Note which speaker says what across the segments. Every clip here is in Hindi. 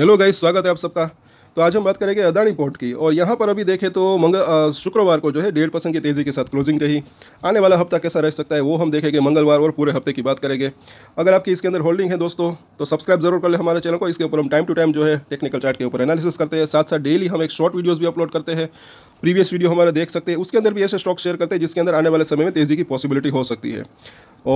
Speaker 1: हेलो गाइस स्वागत है आप सबका तो आज हम बात करेंगे अदानी पोर्ट की और यहाँ पर अभी देखें तो मंगल शुक्रवार को जो है डेढ़ परसेंट की तेज़ी के साथ क्लोजिंग रही आने वाला हफ्ता कैसा रह सकता है वो हम देखेंगे मंगलवार और पूरे हफ्ते की बात करेंगे अगर आपकी इसके अंदर होल्डिंग है दोस्तों तो सब्सक्राइब जरूर कर ले हमारे चैनल को इसके ऊपर हम टाइम टू टाइम जो है टेक्निकल चार्ट के ऊपर एनालिसिस करते हैं साथ साथ डेली हम एक शॉर्ट वीडियोज़ भी अपलोड करते हैं प्रीवियस वीडियो हमारे देख सकते हैं उसके अंदर भी ऐसे स्टॉक शेयर करते हैं जिसके अंदर आने वाले समय में तेज़ी की पॉसिबिलिटी हो सकती है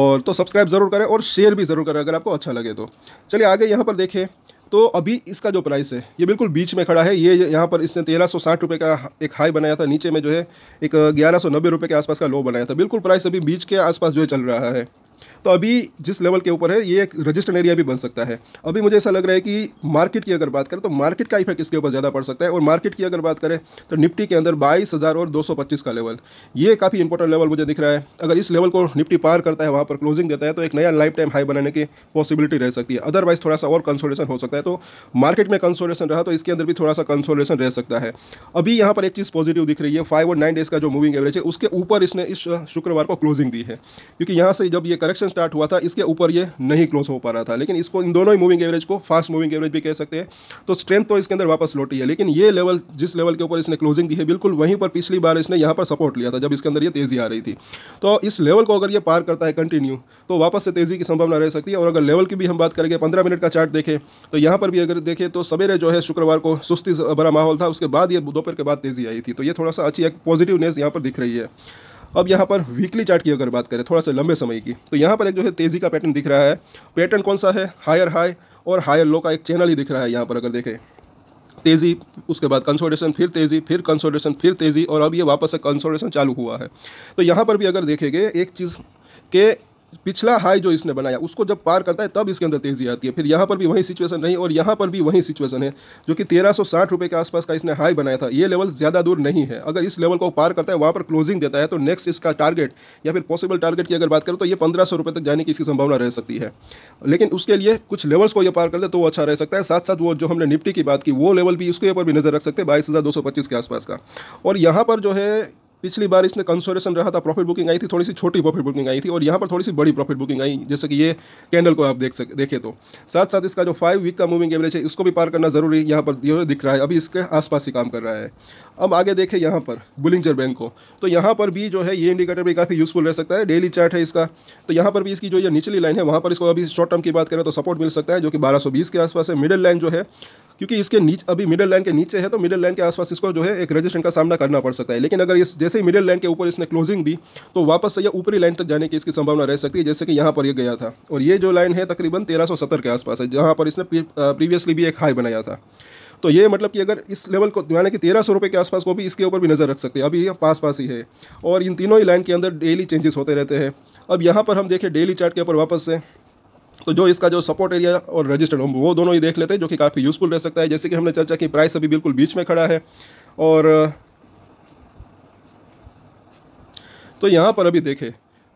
Speaker 1: और तो सब्सक्राइब जरूर करें और शेयर भी ज़रूर करें अगर आपको अच्छा लगे तो चलिए आगे यहाँ पर देखें तो अभी इसका जो प्राइस है ये बिल्कुल बीच में खड़ा है ये यहाँ पर इसने तेरह सौ साठ रुपये का एक हाई बनाया था नीचे में जो है एक ग्यारह सौ नब्बे रुपये के आसपास का लो बनाया था बिल्कुल प्राइस अभी बीच के आसपास जो है चल रहा है तो अभी जिस लेवल के ऊपर है ये एक रजिस्टर्ड एरिया भी बन सकता है अभी मुझे ऐसा लग रहा है कि मार्केट की अगर बात करें तो मार्केट का इफेक्ट इसके ऊपर ज़्यादा पड़ सकता है और मार्केट की अगर बात करें तो निफ्टी के अंदर बाईस हज़ार और 225 का लेवल ये काफ़ी इंपॉर्टेंट लेवल मुझे दिख रहा है अगर इस लेवल को निफ्टी पार करता है वहाँ पर क्लोजिंग देता है तो एक नया लाइफ टाइम हाई बनाने की पॉसिबिलिटी रह सकती है अदरवाइज थोड़ा सा और कंसोलेशन हो सकता है तो मार्केट में कंसोलेशन रहा तो इसके अंदर भी थोड़ा सा कंसोलेशन रह सकता है अभी यहाँ पर एक चीज़ पॉजिटिव दिख रही है फाइव और नाइन डेज का जो मूविंग एवरेज है उसके ऊपर इसने इस शुक्रवार को क्लोजिंग दी है क्योंकि यहाँ से जब ये करेक्शन स्टार्ट हुआ था इसके ऊपर ये नहीं क्लोज हो पा रहा था लेकिन इसको इन दोनों ही मूविंग एवरेज को फास्ट मूविंग एवरेज भी कह सकते हैं तो स्ट्रेंथ तो इसके अंदर वापस लौटी है लेकिन ये लेवल जिस लेवल के ऊपर इसने क्लोजिंग दी है बिल्कुल वहीं पर पिछली बार इसने यहाँ पर सपोर्ट लिया था जब इसके अंदर ये तेज़ी आ रही थी तो इस लेवल को अगर ये पार करता है कंटिन्यू तो वापस से तेज़ी की संभावना रह सकती है और अगर लेवल की भी हम बात करेंगे पंद्रह मिनट का चार्ट देखें तो यहाँ पर भी अगर देखें तो सवेरे जो है शुक्रवार को सुस्ती भरा माहौल था उसके बाद ये दोपहर के बाद तेज़ी आई थी तो ये थोड़ा सा अच्छी एक पॉजिटिवनेस यहाँ पर दिख रही है अब यहाँ पर वीकली चार्ट की अगर बात करें थोड़ा सा लंबे समय की तो यहाँ पर एक जो है तेज़ी का पैटर्न दिख रहा है पैटर्न कौन सा है हायर हाई और हायर लो का एक चैनल ही दिख रहा है यहाँ पर अगर देखें तेज़ी उसके बाद कंसोलिडेशन फिर तेज़ी फिर कंसोलिडेशन फिर तेज़ी और अब ये वापस से कंसोलिडेशन चालू हुआ है तो यहाँ पर भी अगर देखेंगे एक चीज़ के पिछला हाई जो इसने बनाया उसको जब पार करता है तब इसके अंदर तेज़ी आती है फिर यहाँ पर भी वही सिचुएसन रही और यहाँ पर भी वही सिचुएसन है जो कि तेरह सौ साठ रुपये के आसपास का इसने हाई बनाया था ये लेवल ज़्यादा दूर नहीं है अगर इस लेवल को पार करता है वहाँ पर क्लोजिंग देता है तो नेक्स्ट इसका टारगेट या फिर पॉसिबल टारगेट की अगर बात करें तो ये पंद्रह सौ तक जाने की इसकी संभावना रह सकती है लेकिन उसके लिए कुछ लेवल्स को ये पार कर दे तो वो अच्छा रह सकता है साथ साथ वो जो हमने निफ्टी की बात की वो लेवल भी उसके ऊपर भी नज़र रख सकते हैं बाईस के आसपास का और यहाँ पर जो है पिछली बार इसने कंसोरेशन रहा था प्रॉफिट बुकिंग आई थी थोड़ी सी छोटी प्रॉफिट बुकिंग आई थी और यहाँ पर थोड़ी सी बड़ी प्रॉफिट बुकिंग आई जैसे कि ये कैंडल को आप देख सक देखें तो साथ साथ इसका जो फाइव वीक का मूविंग एवरेज है इसको भी पार करना जरूरी यहाँ पर जो दिख रहा है अभी इसके आसपास ही काम कर रहा है अब आगे देखें यहाँ पर बुलिंगजर बैंक को तो यहाँ पर भी जो है ये इंडिकेटर भी काफ़ी यूजफुल रह सकता है डेली चार्ट है इसका तो यहाँ पर भी इसकी जो ये निचली लाइन है वहाँ पर इसको अभी शॉर्ट टर्म की बात करें तो सपोर्ट मिल सकता है जो कि 1220 के आसपास है मिडिल लाइन जो है क्योंकि इसके नीचे अभी मिडिल लाइन के नीचे है तो मिडिल लाइन के आसपास इसको जो है एक रजिस्ट्रेशन का सामना करना पड़ सकता है लेकिन अगर इस जैसे ही मिडिल लाइन के ऊपर इसने क्लोजिंग दी तो वापस से यह ऊपरी लाइन तक जाने की इसकी संभावना रह सकती है जैसे कि यहाँ पर यह गया था और ये जो लाइन है तकरीबन तेरह के आसपास है जहाँ पर इसने प्रीवियसली भी एक हाई बनाया था तो ये मतलब कि अगर इस लेवल को यानी कि तेरह सौ रुपये के आसपास को भी इसके ऊपर भी नज़र रख सकते हैं अभी पास पास ही है और इन तीनों ही लाइन के अंदर डेली चेंजेस होते रहते हैं अब यहाँ पर हम देखें डेली चार्ट के ऊपर वापस से तो जो इसका जो सपोर्ट एरिया और रजिस्टर्ड हम वो दोनों ही देख लेते हैं जो कि काफ़ी यूज़फुल रह सकता है जैसे कि हमने चर्चा की प्राइस अभी बिल्कुल बीच में खड़ा है और तो यहाँ पर अभी देखें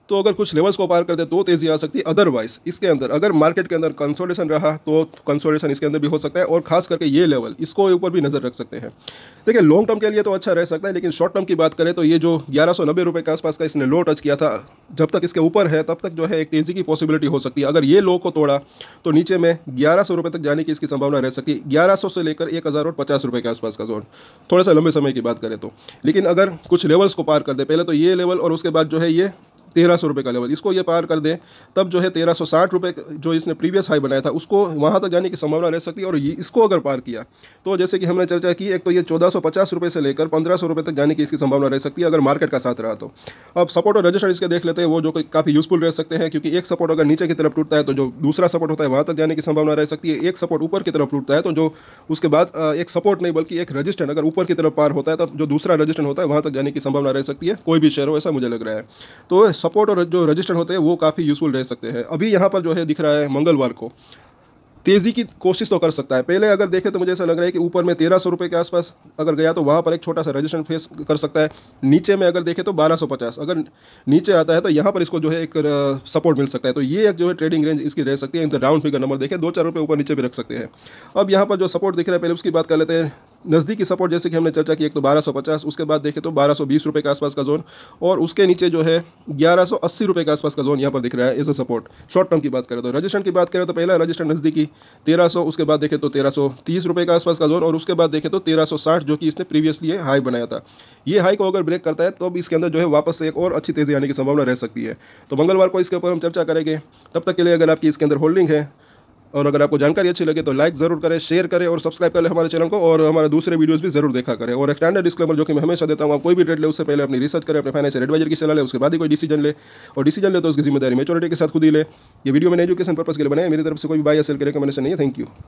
Speaker 1: तो अगर कुछ लेवल्स को पार करते तो तेज़ी आ सकती है अदरवाइज इसके अंदर अगर मार्केट के अंदर कंसोलेशन रहा तो कंसोलेशन इसके अंदर भी हो सकता है और खास करके ये लेवल इसको ऊपर भी नज़र रख सकते हैं देखिए लॉन्ग टर्म के लिए तो अच्छा रह सकता है लेकिन शॉर्ट टर्म की बात करें तो ये जो ग्यारह सौ नब्बे रुपये के आसपास का इसने लो टच किया था जब तक इसके ऊपर है तब तक जो है एक तेज़ी की पॉसिबिलिटी हो सकती है अगर ये लो को तोड़ा तो नीचे में ग्यारह सौ रुपये तक जाने की इसकी संभावना रह सकती है ग्यारह सौ से लेकर एक हज़ार और पचास रुपये के आसपास का जोन थोड़ा सा लंबे समय की बात करें तो लेकिन अगर कुछ लेवल्स को पार कर दे पहले तो ये लेवल और उसके बाद जो है ये तेरह सौ रुपये का लेवल इसको ये पार कर दे तब जो है तेरह सौ साठ रुपये जो इसने प्रीवियस हाई बनाया था उसको वहाँ तक जाने की संभावना रह सकती है और ये इसको अगर पार किया तो जैसे कि हमने चर्चा की एक तो ये चौदह सौ पचास रुपये से लेकर पंद्रह सौ रुपये तक जाने की इसकी संभावना रह सकती है अगर मार्केट का साथ रहा तो अब सपोर्ट और रजिस्टर इसके देख लेते हैं वो जो काफ़ी यूजफुल रह सकते हैं क्योंकि एक सपोर्ट अगर नीचे की तरफ टूटता है तो जो दूसरा सपोर्ट होता है वहाँ तक जाने की संभावना रह सकती है एक सपोर्ट ऊपर की तरफ टूटता है तो जो उसके बाद एक सपोर्ट नहीं बल्कि एक रजिस्टर अगर ऊपर की तरफ पार होता है तब जो दूसरा रजिस्टर होता है वहाँ तक जाने की संभावना रह सकती है कोई भी शेयर हो ऐसा मुझे लग रहा है तो सपोर्ट और जो रजिस्टर होते हैं वो काफ़ी यूज़फुल रह सकते हैं अभी यहाँ पर जो है दिख रहा है मंगलवार को तेज़ी की कोशिश तो कर सकता है पहले अगर देखें तो मुझे ऐसा लग रहा है कि ऊपर में तेरह सौ रुपये के आसपास अगर गया तो वहाँ पर एक छोटा सा रजिस्ट्रेशन फेस कर सकता है नीचे में अगर देखें तो बारह सौ पचास अगर नीचे आता है तो यहाँ पर इसको जो है एक सपोर्ट मिल सकता है तो ये एक जो है ट्रेडिंग रेंज इसकी रह सकती है in the round figure number देखें दो चार रुपये ऊपर नीचे भी रख सकते हैं अब यहाँ पर जो सपोर्ट दिख रहा है पहले उसकी बात कर लेते हैं नज़दीकी सपोर्ट जैसे कि हमने चर्चा की एक तो 1250 उसके बाद देखें तो 1220 रुपए के आसपास का जोन और उसके नीचे जो है 1180 रुपए के आसपास का जोन यहाँ पर दिख रहा है एज सपोर्ट शॉर्ट टर्म की बात करें तो रजिस्ट्रेशन की बात करें तो पहला रजिस्ट्रेशन नज़दीकी 1300 उसके बाद देखें तो तेरह सौ के आसपास का जोन और उसके बाद देखें तो तेरह जो कि इसने प्रीवियसली हाई बनाया था ये हाई को अगर ब्रेक करता है तो भी इसके अंदर जो है वापस से एक और अच्छी तेज़ी आने की संभावना रह सकती है तो मंगलवार को इसके ऊपर हम चर्चा करेंगे तब तक के लिए अगर आपकी इसके अंदर होल्डिंग है और अगर आपको जानकारी अच्छी लगे तो लाइक जरूर करें शेयर करें और सब्सक्राइब करें हमारे चैनल को और हमारे दूसरे वीडियोस भी जरूर देखा करें और एक स्टैंडर्ड डिस्क्लेमर जो कि मैं हमेशा देता हूँ आप कोई भी ट्रेड ले उससे पहले अपनी रिसर्च करें अपने फाइनेंशियल एडवाइजर की सलाह ले उसके बाद ही कोई डिसीजन ले और डिसीजन ले तो उसकी जिम्मेदारी मेचोरिटी के साथ खुद ही ले ये वीडियो मैंने एजुकेशन पर्पस के लिए बनाया मेरी तरफ से कोई बाई या सेल के नहीं है थैंक यू